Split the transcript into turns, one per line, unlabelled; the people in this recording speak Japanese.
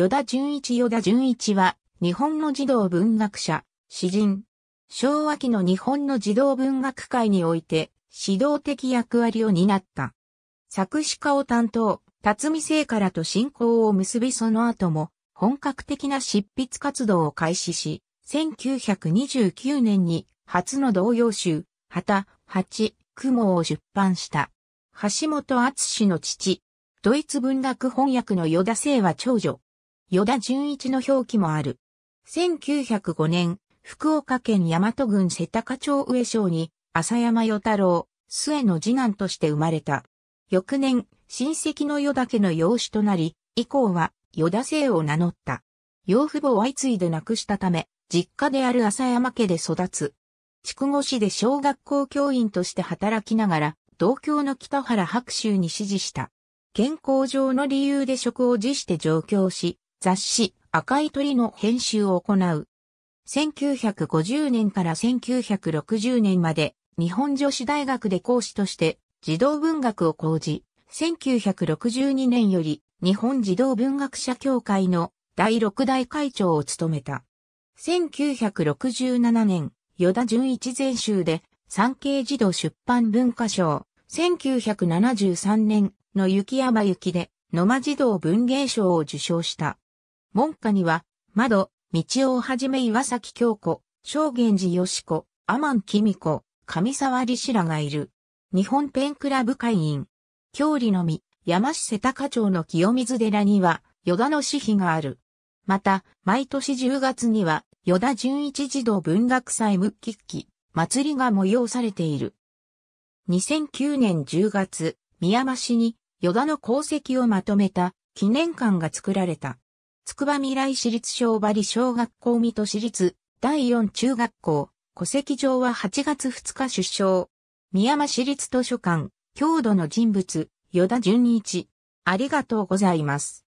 与田純一与田純一は、日本の児童文学者、詩人。昭和期の日本の児童文学界において、指導的役割を担った。作詞家を担当、辰巳聖からと信仰を結びその後も、本格的な執筆活動を開始し、1929年に初の童謡集、旗、八、雲を出版した。橋本厚の父、ドイツ文学翻訳の与田聖は長女、与田純一の表記もある。1905年、福岡県大和郡瀬高町上町に、浅山与太郎、末の次男として生まれた。翌年、親戚の与田家の養子となり、以降は、与田姓を名乗った。養父母を相次いで亡くしたため、実家である浅山家で育つ。筑後市で小学校教員として働きながら、同郷の北原白州に指示した。健康上の理由で職を辞して上京し、雑誌赤い鳥の編集を行う。1950年から1960年まで日本女子大学で講師として児童文学を講じ、1962年より日本児童文学者協会の第6代会長を務めた。1967年、与田純一全集で産経児童出版文化賞、1973年の雪山雪で野間児童文芸賞を受賞した。門下には、窓、道夫をはじめ岩崎京子、正源寺義子、アマン子、上沢理氏らがいる。日本ペンクラブ会員。郷里のみ、山市瀬高町の清水寺には、与田の詩碑がある。また、毎年10月には、与田純一児童文学祭ムッキッキ、祭りが催されている。2009年10月、宮間市に、与田の功績をまとめた記念館が作られた。つくば未来市立小針小学校水戸市立第4中学校、戸籍上は8月2日出生。宮間市立図書館、郷土の人物、与田純一。ありがとうございます。